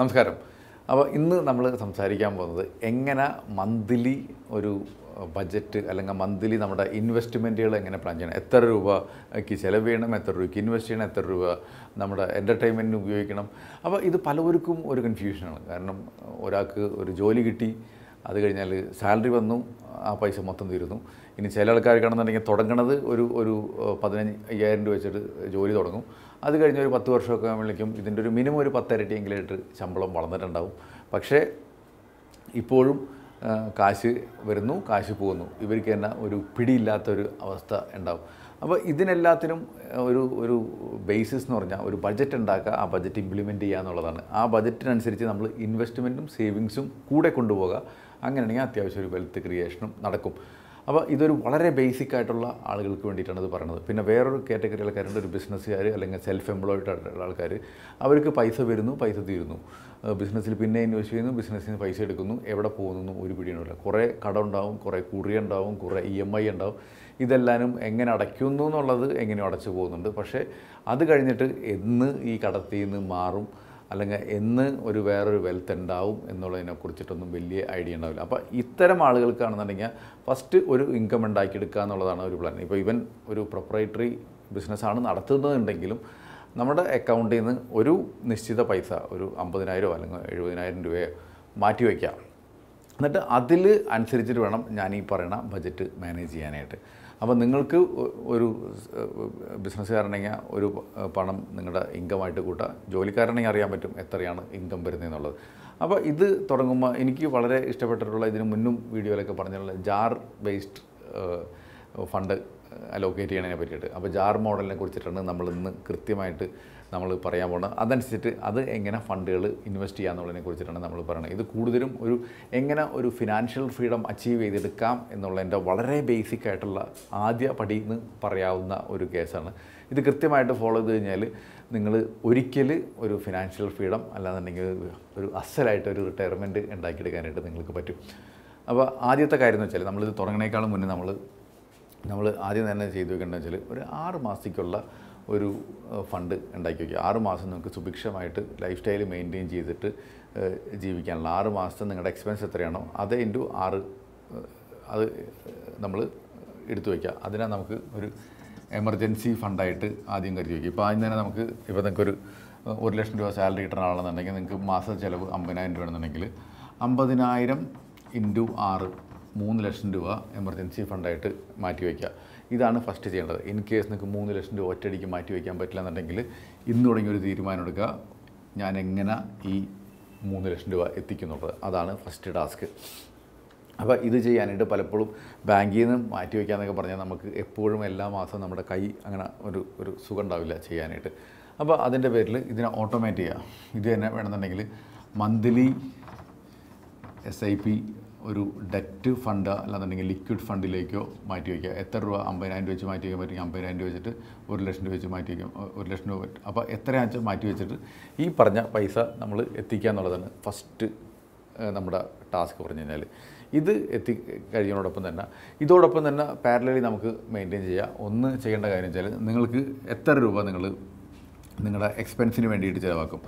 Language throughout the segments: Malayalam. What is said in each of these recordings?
നമസ്കാരം അപ്പോൾ ഇന്ന് നമ്മൾ സംസാരിക്കാൻ പോകുന്നത് എങ്ങനെ മന്ത്ലി ഒരു ബജറ്റ് അല്ലെങ്കിൽ മന്ത്ലി നമ്മുടെ ഇൻവെസ്റ്റ്മെൻറ്റുകൾ എങ്ങനെ പ്ലാൻ ചെയ്യണം എത്ര രൂപയ്ക്ക് ചിലവ് ചെയ്യണം എത്ര രൂപയ്ക്ക് ഇൻവെസ്റ്റ് ചെയ്യണം എത്ര രൂപ നമ്മുടെ എൻ്റർടൈൻമെൻറ്റിന് ഉപയോഗിക്കണം അപ്പോൾ ഇത് പലവർക്കും ഒരു കൺഫ്യൂഷനാണ് കാരണം ഒരാൾക്ക് ഒരു ജോലി കിട്ടി അത് കഴിഞ്ഞാൽ സാലറി വന്നു ആ പൈസ മൊത്തം തീരുന്നു ഇനി ചില ആൾക്കാർക്കാണെന്നുണ്ടെങ്കിൽ തുടങ്ങണത് ഒരു ഒരു പതിനഞ്ച് അയ്യായിരം രൂപ വെച്ചിട്ട് ജോലി തുടങ്ങും അത് കഴിഞ്ഞ് ഒരു പത്ത് വർഷമൊക്കെ ആകുമ്പോഴേക്കും ഇതിൻ്റെ ഒരു മിനിമം ഒരു പത്തരട്ടിയെങ്കിലായിട്ട് ശമ്പളം വളർന്നിട്ടുണ്ടാവും പക്ഷേ ഇപ്പോഴും കാശ് വരുന്നു കാശ് പോകുന്നു ഇവർക്ക് തന്നെ ഒരു പിടിയില്ലാത്തൊരു അവസ്ഥ ഉണ്ടാവും അപ്പോൾ ഇതിനെല്ലാത്തിനും ഒരു ഒരു ബേസിസ് എന്ന് പറഞ്ഞാൽ ഒരു ബജറ്റ് ഉണ്ടാക്കുക ആ ബജറ്റ് ഇംപ്ലിമെൻറ്റ് ചെയ്യുക എന്നുള്ളതാണ് ആ ബജറ്റിനനുസരിച്ച് നമ്മൾ ഇൻവെസ്റ്റ്മെൻറ്റും സേവിങ്സും കൂടെ കൊണ്ടുപോകുക അങ്ങനെയാണെങ്കിൽ അത്യാവശ്യം ഒരു വെൽത്ത് ക്രിയേഷനും നടക്കും അപ്പോൾ ഇതൊരു വളരെ ബേസിക് ആയിട്ടുള്ള ആളുകൾക്ക് വേണ്ടിയിട്ടാണ് ഇത് പറയുന്നത് പിന്നെ വേറൊരു കാറ്റഗറി ആൾക്കാരുണ്ട് ഒരു ബിസിനസ്സുകാർ അല്ലെങ്കിൽ സെൽഫ് എംപ്ലോയിഡ് ആയിട്ടുള്ള ആൾക്കാർ അവർക്ക് പൈസ വരുന്നു പൈസ തീരുന്നു ബിസിനസ്സിൽ പിന്നെ ഇൻവെസ്റ്റ് ചെയ്യുന്നു ബിസിനസ്സിൽ നിന്ന് പൈസ എടുക്കുന്നു എവിടെ പോകുന്നു ഒരു പിടിയുണ്ടല്ല കുറേ കട ഉണ്ടാവും കുറേ കുറി ഉണ്ടാവും കുറേ ഇ എം ഐ ഉണ്ടാവും ഇതെല്ലാവരും എങ്ങനെ അടയ്ക്കുന്നു എന്നുള്ളത് എങ്ങനെ അടച്ചു പോകുന്നുണ്ട് പക്ഷേ അത് കഴിഞ്ഞിട്ട് എന്ന് ഈ കടത്തിൽ നിന്ന് മാറും അല്ലെങ്കിൽ എന്ന് ഒരു വേറൊരു വെൽത്ത് ഉണ്ടാവും എന്നുള്ളതിനെ കുറിച്ചിട്ടൊന്നും വലിയ ഐഡിയ ഉണ്ടാവില്ല അപ്പോൾ ഇത്തരം ആളുകൾക്കാണെന്നുണ്ടെങ്കിൽ ഫസ്റ്റ് ഒരു ഇൻകം ഉണ്ടാക്കിയെടുക്കുക എന്നുള്ളതാണ് ഒരു പ്ലാൻ ഇപ്പോൾ ഇവൻ ഒരു പ്രൊപ്പറേറ്ററി ബിസിനസ്സാണ് നടത്തുന്നതുണ്ടെങ്കിലും നമ്മുടെ അക്കൗണ്ടിൽ നിന്ന് ഒരു നിശ്ചിത പൈസ ഒരു അമ്പതിനായിരമോ അല്ലെങ്കിൽ എഴുപതിനായിരം രൂപയോ മാറ്റി വയ്ക്കാം എന്നിട്ട് അതിൽ അനുസരിച്ചിട്ട് വേണം ഞാൻ ഈ പറയുന്ന ബജറ്റ് മാനേജ് ചെയ്യാനായിട്ട് അപ്പോൾ നിങ്ങൾക്ക് ഒരു ബിസിനസ്സുകാരനെങ്കിൽ ഒരു പണം നിങ്ങളുടെ ഇൻകമായിട്ട് കൂട്ടുക ജോലിക്കാരനെങ്കിൽ അറിയാൻ പറ്റും എത്രയാണ് ഇൻകം എന്നുള്ളത് അപ്പോൾ ഇത് തുടങ്ങുമ്പോൾ എനിക്ക് വളരെ ഇഷ്ടപ്പെട്ടിട്ടുള്ള ഇതിന് മുന്നും വീഡിയോയിലൊക്കെ പറഞ്ഞിട്ടുള്ള ജാർ ബേസ്ഡ് ഫണ്ട് അലോക്കേറ്റ് ചെയ്യണതിനെ പറ്റിയിട്ട് അപ്പോൾ ജാർ മോഡലിനെ കുറിച്ചിട്ടാണ് നമ്മൾ ഇന്ന് കൃത്യമായിട്ട് നമ്മൾ പറയാൻ പോകുന്നത് അതനുസരിച്ചിട്ട് അത് എങ്ങനെ ഫണ്ടുകൾ ഇൻവെസ്റ്റ് ചെയ്യാന്നുള്ളതിനെ കുറിച്ചിട്ടാണ് നമ്മൾ പറയുന്നത് ഇത് കൂടുതലും ഒരു എങ്ങനെ ഒരു ഫിനാൻഷ്യൽ ഫ്രീഡം അച്ചീവ് ചെയ്തെടുക്കാം എന്നുള്ളതിൻ്റെ വളരെ ബേസിക് ആയിട്ടുള്ള ആദ്യ പടി എന്ന് പറയാവുന്ന ഒരു കേസാണ് ഇത് കൃത്യമായിട്ട് ഫോളോ ചെയ്ത് കഴിഞ്ഞാൽ നിങ്ങൾ ഒരിക്കൽ ഒരു ഫിനാൻഷ്യൽ ഫ്രീഡം അല്ലാന്നുണ്ടെങ്കിൽ ഒരു അസലായിട്ട് ഒരു റിട്ടയർമെൻറ്റ് ഉണ്ടാക്കിയെടുക്കാനായിട്ട് നിങ്ങൾക്ക് പറ്റും അപ്പോൾ ആദ്യത്തെ കാര്യം എന്ന് വെച്ചാൽ നമ്മളിത് തുടങ്ങണേക്കാളും മുന്നേ നമ്മൾ നമ്മൾ ആദ്യം തന്നെ ചെയ്തു വെക്കേണ്ടതെന്ന് വെച്ചാൽ ഒരു ആറ് മാസത്തേക്കുള്ള ഒരു ഫണ്ട് ഉണ്ടാക്കി വയ്ക്കുക ആറ് മാസം നിങ്ങൾക്ക് സുഭിക്ഷമായിട്ട് ലൈഫ് സ്റ്റൈൽ മെയിൻറ്റെയിൻ ചെയ്തിട്ട് ജീവിക്കാനുള്ള ആറ് മാസത്തെ നിങ്ങളുടെ എക്സ്പെൻസ് എത്രയാണോ അത് ഇൻറ്റു ആറ് അത് നമ്മൾ എടുത്തു വയ്ക്കുക അതിനെ നമുക്ക് ഒരു എമർജൻസി ഫണ്ടായിട്ട് ആദ്യം കരുതി വയ്ക്കുക ഇപ്പോൾ ആദ്യം തന്നെ നമുക്ക് ഇപ്പോൾ നിങ്ങൾക്ക് ഒരു ലക്ഷം രൂപ സാലറി കിട്ടുന്ന ആളാണെന്നുണ്ടെങ്കിൽ നിങ്ങൾക്ക് മാസ ചിലവ് അമ്പതിനായിരം രൂപ ആണെന്നുണ്ടെങ്കിൽ അമ്പതിനായിരം ഇൻറ്റു ആറ് മൂന്ന് ലക്ഷം രൂപ എമർജൻസി ഫണ്ടായിട്ട് മാറ്റി വയ്ക്കുക ഇതാണ് ഫസ്റ്റ് ചെയ്യേണ്ടത് ഇൻ കേസ് നിങ്ങൾക്ക് മൂന്ന് ലക്ഷം രൂപ ഒറ്റയടിക്ക് മാറ്റി വയ്ക്കാൻ പറ്റില്ല എന്നുണ്ടെങ്കിൽ ഇന്ന് തുടങ്ങി ഒരു തീരുമാനം എടുക്കുക ഞാൻ എങ്ങനെ ഈ മൂന്ന് ലക്ഷം രൂപ എത്തിക്കുന്നുള്ളത് അതാണ് ഫസ്റ്റ് ടാസ്ക് അപ്പോൾ ഇത് ചെയ്യാനായിട്ട് പലപ്പോഴും ബാങ്കിൽ നിന്ന് മാറ്റി വയ്ക്കാമെന്നൊക്കെ പറഞ്ഞാൽ നമുക്ക് എപ്പോഴും എല്ലാ മാസവും നമ്മുടെ കൈ അങ്ങനെ ഒരു ഒരു സുഖം ഉണ്ടാവില്ല ചെയ്യാനായിട്ട് അപ്പോൾ അതിൻ്റെ പേരിൽ ഇതിനെ ഓട്ടോമേറ്റ് ചെയ്യുക ഇത് തന്നെ വേണമെന്നുണ്ടെങ്കിൽ മന്ത്ലി എസ് ഐ പി ഒരു ഡെറ്റ് ഫണ്ട് അല്ലാന്നുണ്ടെങ്കിൽ ലിക്വിഡ് ഫണ്ടിലേക്കോ മാറ്റി വയ്ക്കുക എത്ര രൂപ അമ്പതിനായിരം രൂപ വെച്ച് മാറ്റി വയ്ക്കാൻ പറ്റുമെങ്കിൽ അമ്പതിനായിരം രൂപ വെച്ചിട്ട് ഒരു ലക്ഷം രൂപ വെച്ച് മാറ്റി വയ്ക്കും ഒരു ലക്ഷം രൂപ പറ്റും അപ്പോൾ എത്രയാണെന്ന് മാറ്റി വെച്ചിട്ട് ഈ പറഞ്ഞ പൈസ നമ്മൾ എത്തിക്കുക എന്നുള്ളതാണ് ഫസ്റ്റ് നമ്മുടെ ടാസ്ക് പറഞ്ഞു കഴിഞ്ഞാൽ ഇത് എത്തി കഴിയുന്നതോടൊപ്പം തന്നെ ഇതോടൊപ്പം തന്നെ പാരലലി നമുക്ക് മെയിൻറ്റെയിൻ ചെയ്യുക ഒന്ന് ചെയ്യേണ്ട കാര്യം വെച്ചാൽ നിങ്ങൾക്ക് എത്ര രൂപ നിങ്ങൾ നിങ്ങളുടെ എക്സ്പെൻസിന് വേണ്ടിയിട്ട് ചിലവാക്കും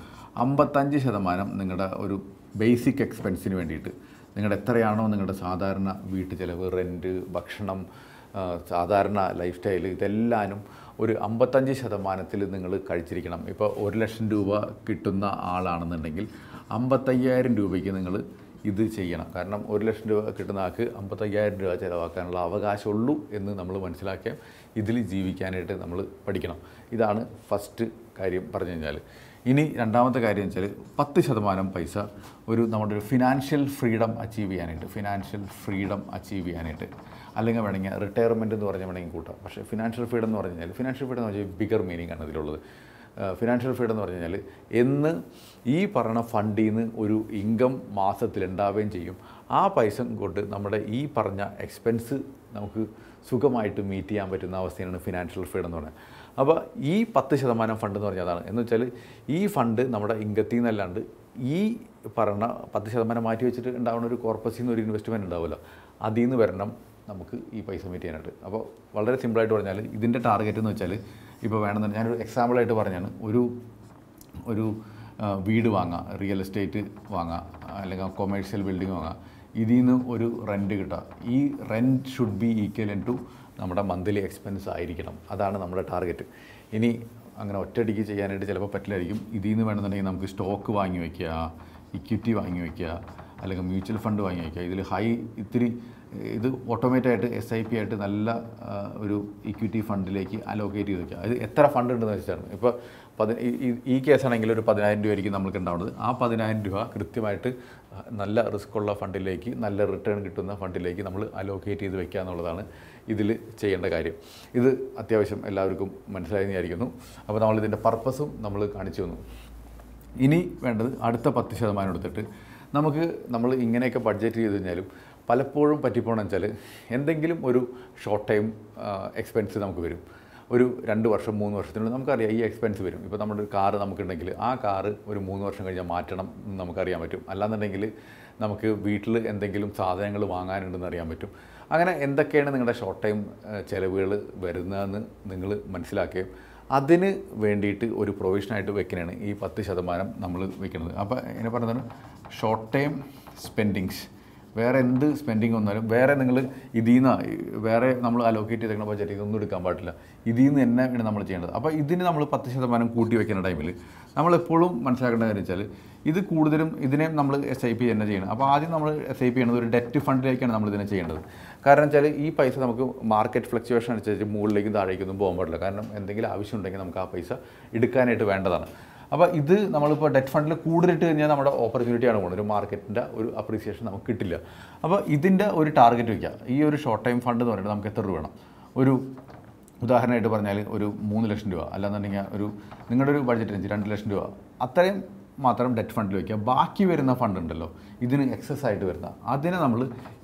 അമ്പത്തഞ്ച് ശതമാനം നിങ്ങളുടെ ഒരു ബേസിക് എക്സ്പെൻസിന് വേണ്ടിയിട്ട് നിങ്ങളുടെ എത്രയാണോ നിങ്ങളുടെ സാധാരണ വീട്ടു ചിലവ് റെൻറ്റ് ഭക്ഷണം സാധാരണ ലൈഫ് സ്റ്റൈൽ ഇതെല്ലാനും ഒരു അമ്പത്തഞ്ച് ശതമാനത്തിൽ നിങ്ങൾ കഴിച്ചിരിക്കണം ഇപ്പോൾ ഒരു ലക്ഷം രൂപ കിട്ടുന്ന ആളാണെന്നുണ്ടെങ്കിൽ അമ്പത്തയ്യായിരം രൂപയ്ക്ക് നിങ്ങൾ ഇത് ചെയ്യണം കാരണം ഒരു ലക്ഷം രൂപ കിട്ടുന്ന ആൾക്ക് അമ്പത്തയ്യായിരം രൂപ ചിലവാക്കാനുള്ള അവകാശമുള്ളൂ എന്ന് നമ്മൾ മനസ്സിലാക്കിയാൽ ഇതിൽ ജീവിക്കാനായിട്ട് നമ്മൾ പഠിക്കണം ഇതാണ് ഫസ്റ്റ് കാര്യം പറഞ്ഞു കഴിഞ്ഞാൽ ഇനി രണ്ടാമത്തെ കാര്യം വെച്ചാൽ പത്ത് ശതമാനം പൈസ ഒരു നമ്മുടെ ഒരു ഫിനാൻഷ്യൽ ഫ്രീഡം അച്ചീവ് ചെയ്യാനായിട്ട് ഫിനാൻഷ്യൽ ഫ്രീഡം അച്ചീവ് ചെയ്യാനായിട്ട് അല്ലെങ്കിൽ വേണമെങ്കിൽ റിട്ടയർമെൻറ്റ് എന്ന് പറഞ്ഞാൽ വേണമെങ്കിൽ കൂട്ടാം പക്ഷേ ഫിനാൻഷ്യൽ ഫ്രീഡം എന്ന് പറഞ്ഞു കഴിഞ്ഞാൽ ഫിനാൻഷ്യൽ ഫ്രീഡം എന്ന് പറഞ്ഞാൽ ബിഗർ മീനിങ് ആണ് ഇതിലുള്ളത് ഫിനാൻഷ്യൽ ഫ്രീഡം എന്ന് പറഞ്ഞു കഴിഞ്ഞാൽ എന്ന് ഈ പറയുന്ന ഫണ്ടിൽ നിന്ന് ഒരു ഇൻകം മാസത്തിൽ ഉണ്ടാവുകയും ചെയ്യും ആ പൈസ കൊണ്ട് നമ്മുടെ ഈ പറഞ്ഞ എക്സ്പെൻസ് നമുക്ക് സുഖമായിട്ട് മീറ്റ് ചെയ്യാൻ പറ്റുന്ന അവസ്ഥയാണ് ഫിനാൻഷ്യൽ ഫ്രീഡം എന്ന് പറയുന്നത് അപ്പോൾ ഈ പത്ത് ശതമാനം ഫണ്ട് എന്ന് പറഞ്ഞാൽ അതാണ് എന്ന് വെച്ചാൽ ഈ ഫണ്ട് നമ്മുടെ ഇംഗത്തിൽ നിന്നല്ലാണ്ട് ഈ പറയുന്ന പത്ത് ശതമാനം മാറ്റി വെച്ചിട്ട് ഉണ്ടാവുന്ന ഒരു കോർപ്പസിൽ നിന്ന് ഒരു ഇൻവെസ്റ്റ്മെൻറ്റ് ഉണ്ടാവുമല്ലോ അതിൽ നിന്ന് വരണം നമുക്ക് ഈ പൈസ മീറ്റ് ചെയ്യാനായിട്ട് അപ്പോൾ വളരെ സിമ്പിളായിട്ട് പറഞ്ഞാൽ ഇതിൻ്റെ ടാർഗറ്റ് എന്ന് വെച്ചാൽ ഇപ്പോൾ വേണമെന്ന് ഞാനൊരു എക്സാമ്പിളായിട്ട് പറഞ്ഞാണ് ഒരു ഒരു വീട് വാങ്ങാം റിയൽ എസ്റ്റേറ്റ് വാങ്ങാം അല്ലെങ്കിൽ കൊമേഴ്ഷ്യൽ ബിൽഡിംഗ് വാങ്ങാം ഇതിൽ നിന്ന് ഒരു റെൻറ്റ് കിട്ടുക ഈ rent should be equal to നമ്മുടെ മന്ത്ലി എക്സ്പെൻസ് ആയിരിക്കണം അതാണ് നമ്മുടെ ടാർഗറ്റ് ഇനി അങ്ങനെ ഒറ്റയടിക്ക് ചെയ്യാനായിട്ട് ചിലപ്പോൾ പറ്റില്ലായിരിക്കും ഇതിൽ നിന്ന് വേണമെന്നുണ്ടെങ്കിൽ നമുക്ക് സ്റ്റോക്ക് വാങ്ങി വയ്ക്കുക ഇക്വിറ്റി വാങ്ങി വയ്ക്കുക അല്ലെങ്കിൽ മ്യൂച്വൽ ഫണ്ട് വാങ്ങി വയ്ക്കുക ഇതിൽ ഹൈ ഇത്തിരി ഇത് ഓട്ടോമേറ്റായിട്ട് എസ് ഐ പി ആയിട്ട് നല്ല ഒരു ഇക്വിറ്റി ഫണ്ടിലേക്ക് അലോക്കേറ്റ് ചെയ്ത് വയ്ക്കുക അത് എത്ര ഫണ്ട് ഉണ്ടെന്ന് വെച്ചാണ് ഇപ്പോൾ പതി ഈ കേസാണെങ്കിൽ ഒരു പതിനായിരം രൂപ ആയിരിക്കും നമുക്ക് ഉണ്ടാവുന്നത് ആ പതിനായിരം രൂപ കൃത്യമായിട്ട് നല്ല റിസ്ക് ഉള്ള ഫണ്ടിലേക്ക് നല്ല റിട്ടേൺ കിട്ടുന്ന ഫണ്ടിലേക്ക് നമ്മൾ അലോക്കേറ്റ് ചെയ്ത് വയ്ക്കുക എന്നുള്ളതാണ് ഇതിൽ ചെയ്യേണ്ട കാര്യം ഇത് അത്യാവശ്യം എല്ലാവർക്കും മനസ്സിലായി വിചാരിക്കുന്നു അപ്പോൾ നമ്മളിതിൻ്റെ പർപ്പസും നമ്മൾ കാണിച്ചു തന്നു ഇനി വേണ്ടത് അടുത്ത പത്ത് ശതമാനം എടുത്തിട്ട് നമുക്ക് നമ്മൾ ഇങ്ങനെയൊക്കെ ബഡ്ജറ്റ് ചെയ്ത് കഴിഞ്ഞാലും പലപ്പോഴും പറ്റിപ്പോണെന്ന് വെച്ചാൽ എന്തെങ്കിലും ഒരു ഷോർട്ട് ടൈം എക്സ്പെൻസ് നമുക്ക് വരും ഒരു രണ്ട് വർഷം മൂന്ന് വർഷത്തിനുള്ളിൽ നമുക്കറിയാം ഈ എക്സ്പെൻസ് വരും ഇപ്പോൾ നമ്മുടെ ഒരു കാറ് നമുക്കുണ്ടെങ്കിൽ ആ കാറ് ഒരു മൂന്ന് വർഷം കഴിഞ്ഞാൽ മാറ്റണം എന്ന് നമുക്കറിയാൻ പറ്റും അല്ലാന്നുണ്ടെങ്കിൽ നമുക്ക് വീട്ടിൽ എന്തെങ്കിലും സാധനങ്ങൾ വാങ്ങാനുണ്ടെന്ന് അറിയാൻ പറ്റും അങ്ങനെ എന്തൊക്കെയാണ് നിങ്ങളുടെ ഷോർട്ട് ടൈം ചിലവുകൾ വരുന്നതെന്ന് നിങ്ങൾ മനസ്സിലാക്കുകയും അതിന് വേണ്ടിയിട്ട് ഒരു പ്രൊവിഷനായിട്ട് വെക്കുന്നതാണ് ഈ പത്ത് ശതമാനം നമ്മൾ വെക്കുന്നത് അപ്പോൾ എന്നെ പറഞ്ഞത് ഷോർട്ട് ടൈം സ്പെൻഡിങ്സ് വേറെ എന്ത് സ്പെൻഡിങ് വന്നാലും വേറെ നിങ്ങൾ ഇതിൽ നിന്ന് വേറെ നമ്മൾ അലോക്കേറ്റ് ചെയ്തേക്കുന്ന ബജറ്റ് ഇതൊന്നും എടുക്കാൻ പാടില്ല ഇതിൽ നിന്ന് തന്നെ വേണം നമ്മൾ ചെയ്യേണ്ടത് അപ്പോൾ ഇതിന് നമ്മൾ പത്ത് ശതമാനം കൂട്ടി വെക്കുന്ന ടൈമിൽ നമ്മൾ എപ്പോഴും മനസ്സിലാക്കേണ്ടത് എന്ന് വെച്ചാൽ ഇത് കൂടുതലും ഇതിനെ നമ്മൾ എസ് ഐ പി തന്നെ ചെയ്യണം അപ്പോൾ ആദ്യം നമ്മൾ എസ് ഐ പി ചെയ്യുന്നത് ഒരു ഡെറ്റ് ഫണ്ടിലേക്കാണ് നമ്മൾ ഇതിനെ ചെയ്യേണ്ടത് കാരണം വെച്ചാൽ ഈ പൈസ നമുക്ക് മാർക്കറ്റ് ഫ്ലക്ച്വേഷൻ അനുസരിച്ച് മുകളിലേക്കും ഒന്നും പോകാൻ പാടില്ല കാരണം എന്തെങ്കിലും ആവശ്യമുണ്ടെങ്കിൽ നമുക്ക് ആ പൈസ എടുക്കാനായിട്ട് വേണ്ടതാണ് അപ്പോൾ ഇത് നമ്മളിപ്പോൾ ഡെറ്റ് ഫണ്ടിൽ കൂടുതലിട്ട് കഴിഞ്ഞാൽ നമ്മുടെ ഓപ്പർച്യൂണിറ്റിയാണ് പോകുന്നത് ഒരു മാർക്കറ്റിൻ്റെ ഒരു അപ്രീസിയേഷൻ നമുക്ക് കിട്ടില്ല അപ്പോൾ ഇതിൻ്റെ ഒരു ടാർഗറ്റ് വയ്ക്കുക ഈ ഒരു ഷോർട്ട് ടൈം ഫണ്ട് എന്ന് പറയുന്നത് നമുക്ക് എത്ര രൂപ വേണം ഒരു ഉദാഹരണമായിട്ട് പറഞ്ഞാൽ ഒരു മൂന്ന് ലക്ഷം രൂപ അല്ലാന്നുണ്ടെങ്കിൽ ഒരു നിങ്ങളുടെ ഒരു ബഡ്ജറ്റ് റേഞ്ച് രണ്ട് ലക്ഷം രൂപ അത്രയും മാത്രം ഡെറ്റ് ഫണ്ടിൽ വയ്ക്കുക ബാക്കി വരുന്ന ഫണ്ട് ഉണ്ടല്ലോ ഇതിന് എക്സസ് ആയിട്ട് വരുന്ന അതിനെ നമ്മൾ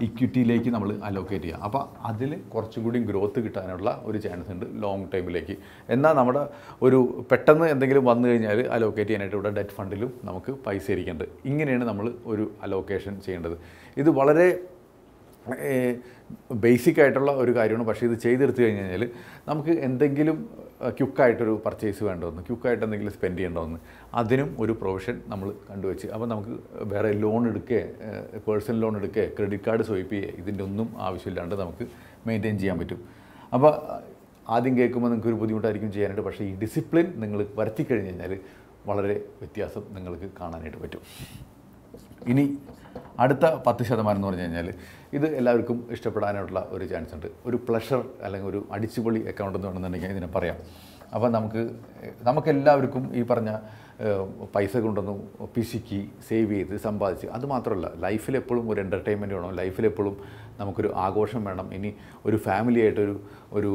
ഇക്വിറ്റിയിലേക്ക് നമ്മൾ അലോക്കേറ്റ് ചെയ്യുക അപ്പോൾ അതിൽ കുറച്ചും കൂടി ഗ്രോത്ത് കിട്ടാനുള്ള ഒരു ചാൻസ് ഉണ്ട് ലോങ് ടൈമിലേക്ക് എന്നാൽ നമ്മുടെ ഒരു പെട്ടെന്ന് എന്തെങ്കിലും വന്നു കഴിഞ്ഞാൽ അലോക്കേറ്റ് ചെയ്യാനായിട്ട് ഇവിടെ ഡെറ്റ് ഫണ്ടിലും നമുക്ക് പൈസ ഇരിക്കേണ്ടത് ഇങ്ങനെയാണ് നമ്മൾ ഒരു അലോക്കേഷൻ ചെയ്യേണ്ടത് ഇത് വളരെ ബേസിക് ആയിട്ടുള്ള ഒരു കാര്യമാണ് പക്ഷേ ഇത് ചെയ്തെടുത്തു കഴിഞ്ഞ് കഴിഞ്ഞാൽ നമുക്ക് എന്തെങ്കിലും ക്യുക്കായിട്ടൊരു പർച്ചേസ് വേണ്ടതെന്ന് ക്യുക്കായിട്ട് എന്തെങ്കിലും സ്പെൻഡ് ചെയ്യേണ്ടതെന്ന് അതിനും ഒരു പ്രൊവിഷൻ നമ്മൾ കണ്ടുവച്ച് അപ്പോൾ നമുക്ക് വേറെ ലോൺ എടുക്കേ പേഴ്സണൽ ലോൺ എടുക്കേ ക്രെഡിറ്റ് കാർഡ് സ്വൈപ്പ് ചെയ്യേ ഇതിൻ്റെ ഒന്നും ആവശ്യമില്ലാണ്ട് നമുക്ക് മെയിൻറ്റെയിൻ ചെയ്യാൻ പറ്റും അപ്പോൾ ആദ്യം കേൾക്കുമ്പോൾ നിങ്ങൾക്ക് ഒരു ബുദ്ധിമുട്ടായിരിക്കും ചെയ്യാനായിട്ട് പക്ഷേ ഈ ഡിസിപ്ലിൻ നിങ്ങൾ വരുത്തി കഴിഞ്ഞ് കഴിഞ്ഞാൽ വളരെ വ്യത്യാസം നിങ്ങൾക്ക് കാണാനായിട്ട് പറ്റും ഇനി അടുത്ത പത്ത് ശതമാനം എന്ന് പറഞ്ഞു കഴിഞ്ഞാൽ ഇത് എല്ലാവർക്കും ഇഷ്ടപ്പെടാനായിട്ടുള്ള ഒരു ചാൻസ് ഉണ്ട് ഒരു പ്ലഷർ അല്ലെങ്കിൽ ഒരു അടിച്ചുപൊളി അക്കൗണ്ട് എന്ന് വേണമെന്നുണ്ടെങ്കിൽ ഇതിനെ പറയാം അപ്പോൾ നമുക്ക് നമുക്കെല്ലാവർക്കും ഈ പറഞ്ഞ പൈസ കൊണ്ടൊന്നും പിശുക്കി സേവ് ചെയ്ത് സമ്പാദിച്ച് അതുമാത്രമല്ല ലൈഫിൽ എപ്പോഴും ഒരു എൻ്റർടൈൻമെൻറ്റ് വേണം ലൈഫിൽ എപ്പോഴും നമുക്കൊരു ആഘോഷം വേണം ഇനി ഒരു ഫാമിലിയായിട്ടൊരു ഒരു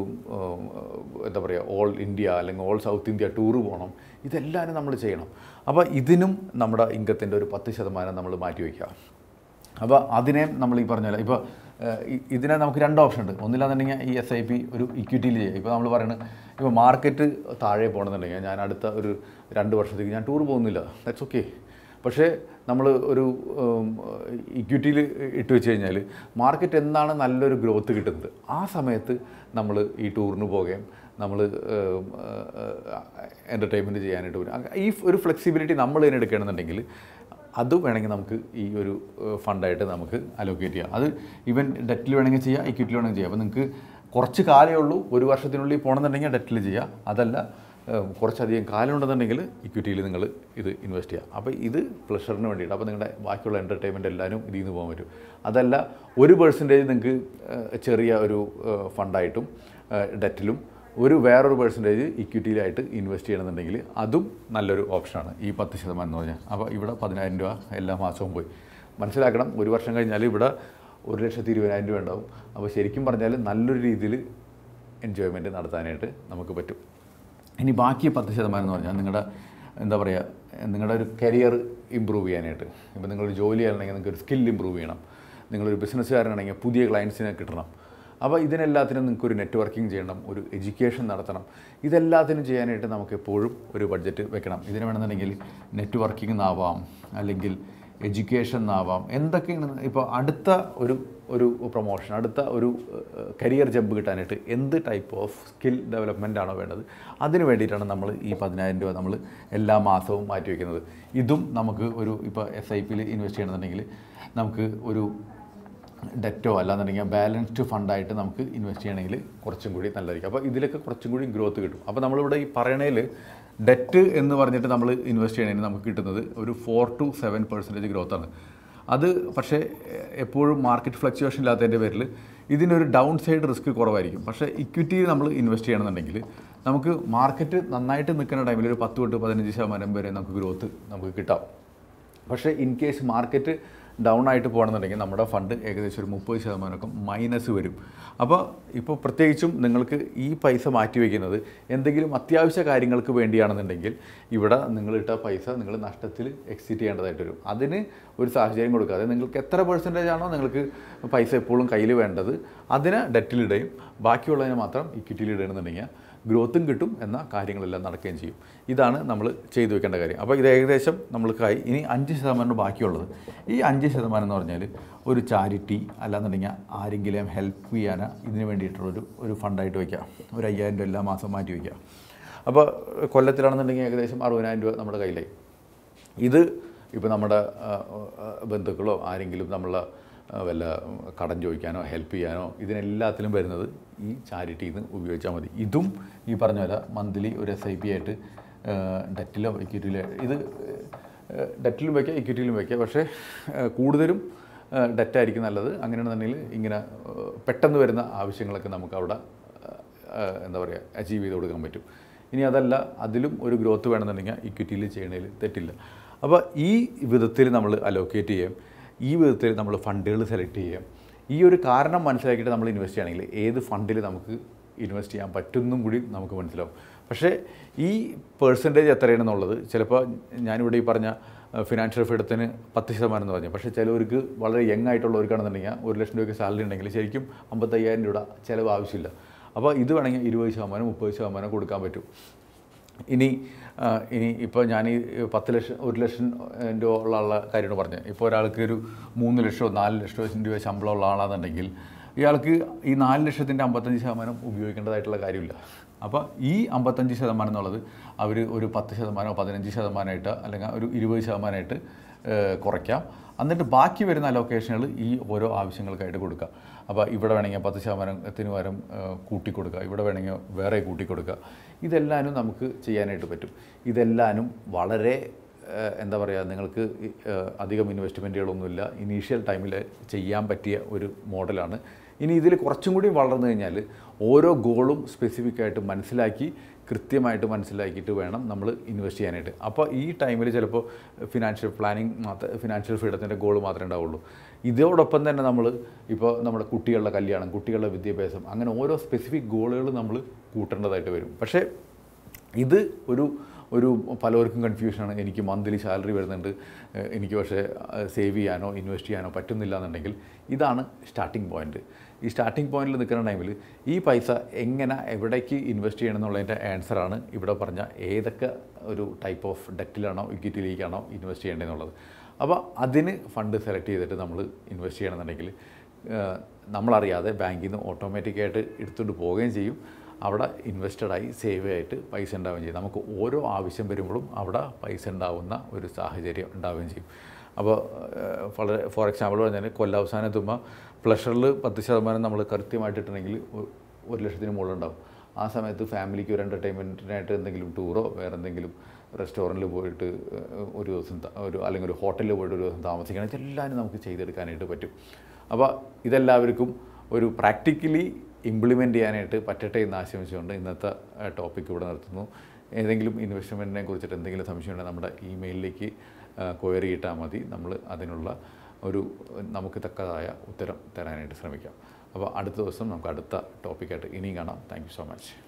എന്താ പറയുക ഓൾ ഇന്ത്യ അല്ലെങ്കിൽ ഓൾ സൗത്ത് ഇന്ത്യ ടൂറ് പോകണം ഇതെല്ലാം നമ്മൾ ചെയ്യണം അപ്പോൾ ഇതിനും നമ്മുടെ ഇൻകത്തിൻ്റെ ഒരു പത്ത് ശതമാനം നമ്മൾ മാറ്റിവെക്കുക അപ്പോൾ അതിനെ നമ്മൾ ഈ പറഞ്ഞ പോലെ ഇപ്പോൾ ഇതിനെ നമുക്ക് രണ്ട് ഓപ്ഷൻ ഉണ്ട് ഒന്നില്ലാന്നുണ്ടെങ്കിൽ ഈ എസ് ഐ പി ഒരു ഇക്വിറ്റിയിൽ ചെയ്യുക ഇപ്പോൾ നമ്മൾ പറയുന്നത് ഇപ്പോൾ മാർക്കറ്റ് താഴെ പോകണമെന്നുണ്ടെങ്കിൽ ഞാൻ അടുത്ത ഒരു രണ്ട് വർഷത്തേക്ക് ഞാൻ ടൂർ പോകുന്നില്ല ദാറ്റ്സ് ഓക്കെ പക്ഷേ നമ്മൾ ഒരു ഇക്വിറ്റിയിൽ ഇട്ട് വെച്ച് കഴിഞ്ഞാൽ മാർക്കറ്റ് എന്താണ് നല്ലൊരു ഗ്രോത്ത് കിട്ടുന്നത് ആ സമയത്ത് നമ്മൾ ഈ ടൂറിന് പോകുകയും നമ്മൾ എൻ്റർടൈൻമെൻറ്റ് ചെയ്യാനായിട്ട് പോകും ഈ ഒരു ഫ്ലെക്സിബിലിറ്റി നമ്മൾ തന്നെ എടുക്കുകയാണെന്നുണ്ടെങ്കിൽ അത് വേണമെങ്കിൽ നമുക്ക് ഈ ഒരു ഫണ്ടായിട്ട് നമുക്ക് അലോക്കേറ്റ് ചെയ്യാം അത് ഈവൻ ഡെറ്റിൽ വേണമെങ്കിൽ ചെയ്യാം ഇക്വിറ്റിൽ വേണമെങ്കിൽ ചെയ്യാം അപ്പോൾ നിങ്ങൾക്ക് കുറച്ച് കാലമേ ഉള്ളൂ ഒരു വർഷത്തിനുള്ളിൽ പോകണമെന്നുണ്ടെങ്കിൽ ഡെറ്റിൽ ചെയ്യുക അതല്ല കുറച്ചധികം കാലമുണ്ടെന്നുണ്ടെങ്കിൽ ഇക്വിറ്റിയിൽ നിങ്ങൾ ഇത് ഇൻവെസ്റ്റ് ചെയ്യാം അപ്പോൾ ഇത് പ്ലഷറിന് വേണ്ടിയിട്ട് അപ്പോൾ നിങ്ങളുടെ ബാക്കിയുള്ള എൻ്റർടൈൻമെൻറ്റ് എല്ലാവരും ഇതിൽ നിന്ന് പോകാൻ പറ്റും അതല്ല ഒരു പേഴ്സൻറ്റേജ് നിങ്ങൾക്ക് ചെറിയ ഒരു ഫണ്ടായിട്ടും ഡെറ്റിലും ഒരു വേറൊരു പേഴ്സൻറ്റേജ് ഇക്വിറ്റിയിലായിട്ട് ഇൻവെസ്റ്റ് ചെയ്യണമെന്നുണ്ടെങ്കിൽ അതും നല്ലൊരു ഓപ്ഷനാണ് ഈ പത്ത് ശതമാനം എന്ന് പറഞ്ഞാൽ അപ്പോൾ ഇവിടെ പതിനായിരം രൂപ എല്ലാ മാസവും പോയി മനസ്സിലാക്കണം ഒരു വർഷം കഴിഞ്ഞാൽ ഇവിടെ ഒരു ലക്ഷത്തി ഇരുപതിനായിരം രൂപ ഉണ്ടാവും അപ്പോൾ ശരിക്കും പറഞ്ഞാൽ നല്ലൊരു രീതിയിൽ എൻജോയ്മെൻറ്റ് നടത്താനായിട്ട് നമുക്ക് പറ്റും ഇനി ബാക്കി പത്ത് ശതമാനം എന്ന് പറഞ്ഞാൽ നിങ്ങളുടെ എന്താ പറയുക നിങ്ങളുടെ ഒരു കരിയർ ഇമ്പ്രൂവ് ചെയ്യാനായിട്ട് ഇപ്പോൾ നിങ്ങളൊരു ജോലി ആണെങ്കിൽ നിങ്ങൾക്ക് ഒരു സ്കിൽ ഇമ്പ്രൂവ് ചെയ്യണം നിങ്ങളൊരു ബിസിനസ്സുകാരനാണെങ്കിൽ പുതിയ ക്ലയൻസിനെ കിട്ടണം അപ്പോൾ ഇതിനെല്ലാത്തിനും നിങ്ങൾക്ക് ഒരു നെറ്റ്വർക്കിംഗ് ചെയ്യണം ഒരു എഡ്യൂക്കേഷൻ നടത്തണം ഇതെല്ലാത്തിനും ചെയ്യാനായിട്ട് നമുക്ക് എപ്പോഴും ഒരു ബഡ്ജറ്റ് വെക്കണം ഇതിന് വേണമെന്നുണ്ടെങ്കിൽ നെറ്റ്വർക്കിംഗ് എന്നാവാം അല്ലെങ്കിൽ എഡ്യൂക്കേഷൻ എന്നാവാം എന്തൊക്കെയാണ് ഇപ്പോൾ അടുത്ത ഒരു ഒരു പ്രൊമോഷൻ അടുത്ത ഒരു കരിയർ ജമ്പ് കിട്ടാനായിട്ട് എന്ത് ടൈപ്പ് ഓഫ് സ്കിൽ ഡെവലപ്മെൻ്റ് ആണോ വേണ്ടത് അതിന് വേണ്ടിയിട്ടാണ് നമ്മൾ ഈ പതിനായിരം രൂപ നമ്മൾ എല്ലാ മാസവും മാറ്റി വയ്ക്കുന്നത് ഇതും നമുക്ക് ഒരു ഇപ്പോൾ എസ് ഐ പിയിൽ ഇൻവെസ്റ്റ് ചെയ്യണമെന്നുണ്ടെങ്കിൽ നമുക്ക് ഒരു ഡെറ്റോ അല്ലാന്നുണ്ടെങ്കിൽ ബാലൻസ്ഡ് ഫണ്ടായിട്ട് നമുക്ക് ഇൻവെസ്റ്റ് ചെയ്യണമെങ്കിൽ കുറച്ചും കൂടി നല്ലതായിരിക്കും അപ്പോൾ ഇതിലൊക്കെ കുറച്ചും കൂടി ഗ്രോത്ത് കിട്ടും അപ്പോൾ നമ്മളിവിടെ ഈ പറയണേൽ ഡെറ്റ് എന്ന് പറഞ്ഞിട്ട് നമ്മൾ ഇൻവെസ്റ്റ് ചെയ്യണമെങ്കിൽ നമുക്ക് കിട്ടുന്നത് ഒരു ഫോർ ടു സെവൻ പെർസെൻറ്റേജ് ഗ്രോത്താണ് അത് പക്ഷേ എപ്പോഴും മാർക്കറ്റ് ഫ്ലക്ച്വേഷൻ ഇല്ലാത്തതിൻ്റെ പേരിൽ ഇതിനൊരു ഡൗൺ സൈഡ് റിസ്ക് കുറവായിരിക്കും പക്ഷേ ഇക്വിറ്റിയിൽ നമ്മൾ ഇൻവെസ്റ്റ് ചെയ്യണമെന്നുണ്ടെങ്കിൽ നമുക്ക് മാർക്കറ്റ് നന്നായിട്ട് നിൽക്കുന്ന ടൈമിൽ ഒരു പത്ത് തൊട്ട് പതിനഞ്ച് ശതമാനം വരെ നമുക്ക് ഗ്രോത്ത് നമുക്ക് കിട്ടാം പക്ഷേ ഇൻ കേസ് മാർക്കറ്റ് ഡൗൺ ആയിട്ട് പോകണമെന്നുണ്ടെങ്കിൽ നമ്മുടെ ഫണ്ട് ഏകദേശം ഒരു മുപ്പത് ശതമാനമൊക്കെ മൈനസ് വരും അപ്പോൾ ഇപ്പോൾ പ്രത്യേകിച്ചും നിങ്ങൾക്ക് ഈ പൈസ മാറ്റി വയ്ക്കുന്നത് എന്തെങ്കിലും അത്യാവശ്യ കാര്യങ്ങൾക്ക് വേണ്ടിയാണെന്നുണ്ടെങ്കിൽ ഇവിടെ നിങ്ങൾ ഇട്ട പൈസ നിങ്ങൾ നഷ്ടത്തിൽ എക്സിറ്റ് ചെയ്യേണ്ടതായിട്ട് വരും അതിന് ഒരു സാഹചര്യം കൊടുക്കാതെ നിങ്ങൾക്ക് എത്ര പെർസെൻറ്റേജ് ആണോ നിങ്ങൾക്ക് പൈസ എപ്പോഴും കയ്യിൽ വേണ്ടത് അതിനെ ഡെറ്റിലിടുകയും ബാക്കിയുള്ളതിനെ മാത്രം ഇക്വിറ്റിയിൽ ഇടുകയാണെന്നുണ്ടെങ്കിൽ ഗ്രോത്തും കിട്ടും എന്ന കാര്യങ്ങളെല്ലാം നടക്കുകയും ചെയ്യും ഇതാണ് നമ്മൾ ചെയ്തു വെക്കേണ്ട കാര്യം അപ്പോൾ ഇത് ഏകദേശം നമ്മൾക്കായി ഇനി അഞ്ച് ശതമാനമാണ് ബാക്കിയുള്ളത് ഈ അഞ്ച് ശതമാനം എന്ന് പറഞ്ഞാൽ ഒരു ചാരിറ്റി അല്ലാന്നുണ്ടെങ്കിൽ ആരെങ്കിലും ഹെൽപ്പ് ചെയ്യാനാ ഇതിന് വേണ്ടിയിട്ടുള്ളൊരു ഒരു ഫണ്ടായിട്ട് വയ്ക്കാം ഒരു അയ്യായിരം രൂപ എല്ലാ മാസം മാറ്റി വയ്ക്കാം അപ്പോൾ കൊല്ലത്തിലാണെന്നുണ്ടെങ്കിൽ ഏകദേശം അറുപതിനായിരം രൂപ നമ്മുടെ കയ്യിലായി ഇത് ഇപ്പോൾ നമ്മുടെ ബന്ധുക്കളോ ആരെങ്കിലും നമ്മളെ വല്ല കടം ചോദിക്കാനോ ഹെൽപ്പ് ചെയ്യാനോ ഇതിനെല്ലാത്തിലും വരുന്നത് ഈ ചാരിറ്റി നിന്ന് ഉപയോഗിച്ചാൽ മതി ഇതും ഈ പറഞ്ഞ പോലെ മന്ത്ലി ഒരു എസ് ഐ പി ആയിട്ട് ഡെറ്റിലോ ഇക്വിറ്റിയിലോ ഇത് ഡെറ്റിലും വയ്ക്കാം ഇക്വിറ്റിയിലും വയ്ക്കാം പക്ഷേ കൂടുതലും ഡെറ്റായിരിക്കും നല്ലത് അങ്ങനെയാണെന്നുണ്ടെങ്കിൽ ഇങ്ങനെ പെട്ടെന്ന് വരുന്ന ആവശ്യങ്ങളൊക്കെ നമുക്ക് അവിടെ എന്താ പറയുക അച്ചീവ് ചെയ്ത് കൊടുക്കാൻ പറ്റും ഇനി അതല്ല അതിലും ഒരു ഗ്രോത്ത് വേണമെന്നുണ്ടെങ്കിൽ ഇക്വിറ്റിയിൽ ചെയ്യണതിൽ തെറ്റില്ല അപ്പോൾ ഈ വിധത്തിൽ നമ്മൾ അലോക്കേറ്റ് ചെയ്യാം ഈ വിധത്തിൽ നമ്മൾ ഫണ്ടുകൾ സെലക്ട് ചെയ്യാം ഈ ഒരു കാരണം മനസ്സിലാക്കിയിട്ട് നമ്മൾ ഇൻവെസ്റ്റ് ചെയ്യുകയാണെങ്കിൽ ഏത് ഫണ്ടിൽ നമുക്ക് ഇൻവെസ്റ്റ് ചെയ്യാൻ പറ്റുന്നും കൂടി നമുക്ക് മനസ്സിലാവും പക്ഷേ ഈ പേഴ്സൻറ്റേജ് എത്രയാണെന്നുള്ളത് ചിലപ്പോൾ ഞാനിവിടെ ഈ പറഞ്ഞ ഫിനാൻഷ്യൽ ഫ്രീഡത്തിന് പത്ത് ശതമാനം എന്ന് പറഞ്ഞു പക്ഷേ ചിലവർക്ക് വളരെ യങ് ആയിട്ടുള്ളവർക്കാണെന്നുണ്ടെങ്കിൽ ഒരു ലക്ഷം രൂപയ്ക്ക് സാലറി ഉണ്ടെങ്കിൽ ശരിക്കും അമ്പത്തയ്യായിരം രൂപ ചിലവ് ആവശ്യമില്ല അപ്പോൾ ഇത് വേണമെങ്കിൽ ഇരുപത് ശതമാനം മുപ്പത് ശതമാനം കൊടുക്കാൻ പറ്റും ഇനി ഇനി ഇപ്പോൾ ഞാൻ ഈ പത്ത് ലക്ഷം ഒരു ലക്ഷം രൂപ ഉള്ള ആളുടെ കാര്യമാണ് പറഞ്ഞത് ഇപ്പോൾ ഒരാൾക്ക് ഒരു മൂന്ന് ലക്ഷമോ നാല് ലക്ഷമോ രൂപ ശമ്പളം ഉള്ള ആളാണെന്നുണ്ടെങ്കിൽ ഇയാൾക്ക് ഈ നാല് ലക്ഷത്തിൻ്റെ അമ്പത്തഞ്ച് ശതമാനം ഉപയോഗിക്കേണ്ടതായിട്ടുള്ള കാര്യമില്ല അപ്പോൾ ഈ അമ്പത്തഞ്ച് ശതമാനം എന്നുള്ളത് അവർ ഒരു പത്ത് ശതമാനമോ പതിനഞ്ച് ശതമാനമായിട്ട് അല്ലെങ്കിൽ ഒരു ഇരുപത് ശതമാനമായിട്ട് കുറയ്ക്കാം എന്നിട്ട് ബാക്കി വരുന്ന അലോക്കേഷനുകൾ ഈ ഓരോ ആവശ്യങ്ങൾക്കായിട്ട് കൊടുക്കുക അപ്പോൾ ഇവിടെ വേണമെങ്കിൽ പത്ത് ശതമാനത്തിന് പകരം കൂട്ടിക്കൊടുക്കുക ഇവിടെ വേണമെങ്കിൽ വേറെ കൂട്ടിക്കൊടുക്കുക ഇതെല്ലാനും നമുക്ക് ചെയ്യാനായിട്ട് പറ്റും ഇതെല്ലാനും വളരെ എന്താ പറയുക നിങ്ങൾക്ക് അധികം ഇൻവെസ്റ്റ്മെൻറ്റുകളൊന്നുമില്ല ഇനീഷ്യൽ ടൈമിൽ ചെയ്യാൻ പറ്റിയ ഒരു മോഡലാണ് ഇനി ഇതിൽ കുറച്ചും കൂടി വളർന്നു കഴിഞ്ഞാൽ ഓരോ ഗോളും സ്പെസിഫിക് ആയിട്ട് മനസ്സിലാക്കി കൃത്യമായിട്ട് മനസ്സിലാക്കിയിട്ട് വേണം നമ്മൾ ഇൻവെസ്റ്റ് ചെയ്യാനായിട്ട് അപ്പോൾ ഈ ടൈമിൽ ചിലപ്പോൾ ഫിനാൻഷ്യൽ പ്ലാനിങ് മാത്രം ഫിനാൻഷ്യൽ ഫ്രീഡത്തിൻ്റെ ഗോൾ മാത്രമേ ഉണ്ടാവുള്ളൂ ഇതോടൊപ്പം തന്നെ നമ്മൾ ഇപ്പോൾ നമ്മുടെ കുട്ടികളുടെ കല്യാണം കുട്ടികളുടെ വിദ്യാഭ്യാസം അങ്ങനെ ഓരോ സ്പെസിഫിക് ഗോളുകൾ നമ്മൾ കൂട്ടേണ്ടതായിട്ട് വരും പക്ഷേ ഇത് ഒരു ഒരു പലവർക്കും കൺഫ്യൂഷനാണ് എനിക്ക് മന്ത്ലി സാലറി വരുന്നുണ്ട് എനിക്ക് പക്ഷേ സേവ് ചെയ്യാനോ ഇൻവെസ്റ്റ് ചെയ്യാനോ പറ്റുന്നില്ല എന്നുണ്ടെങ്കിൽ ഇതാണ് സ്റ്റാർട്ടിംഗ് പോയിൻറ്റ് ഈ സ്റ്റാർട്ടിംഗ് പോയിന്റിൽ നിൽക്കുന്ന ടൈമിൽ ഈ പൈസ എങ്ങനെ എവിടേക്ക് ഇൻവെസ്റ്റ് ചെയ്യണം എന്നുള്ളതിൻ്റെ ആൻസറാണ് ഇവിടെ പറഞ്ഞ ഏതൊക്കെ ഒരു ടൈപ്പ് ഓഫ് ഡെറ്റിലാണോ ഇക്വിറ്റിയിലേക്കാണോ ഇൻവെസ്റ്റ് ചെയ്യേണ്ടതെന്നുള്ളത് അപ്പോൾ അതിന് ഫണ്ട് സെലക്ട് ചെയ്തിട്ട് നമ്മൾ ഇൻവെസ്റ്റ് ചെയ്യണമെന്നുണ്ടെങ്കിൽ നമ്മളറിയാതെ ബാങ്കിൽ നിന്ന് ഓട്ടോമാറ്റിക്കായിട്ട് എടുത്തുകൊണ്ട് പോവുകയും ചെയ്യും അവിടെ ഇൻവെസ്റ്റഡായി സേവ് ആയിട്ട് പൈസ ഉണ്ടാവുകയും ചെയ്യും നമുക്ക് ഓരോ ആവശ്യം വരുമ്പോഴും അവിടെ പൈസ ഉണ്ടാവുന്ന ഒരു സാഹചര്യം ഉണ്ടാവുകയും ചെയ്യും അപ്പോൾ വളരെ ഫോർ എക്സാമ്പിൾ പറഞ്ഞാൽ കൊല്ലാവസാനം എത്തുമ്പോൾ പ്ലഷറിൽ പത്ത് ശതമാനം നമ്മൾ കൃത്യമായിട്ടിട്ടുണ്ടെങ്കിൽ ഒരു ലക്ഷത്തിന് ഉണ്ടാവും ആ സമയത്ത് ഫാമിലിക്ക് ഒരു എൻ്റർടൈൻമെൻറ്റിനായിട്ട് എന്തെങ്കിലും ടൂറോ വേറെ എന്തെങ്കിലും റെസ്റ്റോറൻറ്റിൽ പോയിട്ട് ഒരു ദിവസം ഒരു അല്ലെങ്കിൽ ഒരു ഹോട്ടലിൽ പോയിട്ട് ഒരു ദിവസം താമസിക്കണമെങ്കിൽ എല്ലാവരും നമുക്ക് ചെയ്തെടുക്കാനായിട്ട് പറ്റും അപ്പോൾ ഇതെല്ലാവർക്കും ഒരു പ്രാക്ടിക്കലി ഇംപ്ലിമെൻ്റ് ചെയ്യാനായിട്ട് പറ്റട്ടെ എന്ന് ആശംസിച്ചുകൊണ്ട് ഇന്നത്തെ ടോപ്പിക് ഇവിടെ നിർത്തുന്നു ഏതെങ്കിലും ഇൻവെസ്റ്റ്മെൻറ്റിനെ കുറിച്ചിട്ട് എന്തെങ്കിലും സംശയമുണ്ടെങ്കിൽ നമ്മുടെ ഇമെയിലിലേക്ക് ക്വയറി ഇട്ടാൽ മതി നമ്മൾ അതിനുള്ള ഒരു നമുക്ക് തക്കതായ ഉത്തരം തരാനായിട്ട് ശ്രമിക്കാം അപ്പോൾ അടുത്ത ദിവസം നമുക്ക് അടുത്ത ടോപ്പിക്കായിട്ട് ഇനിയും കാണാം താങ്ക് സോ മച്ച്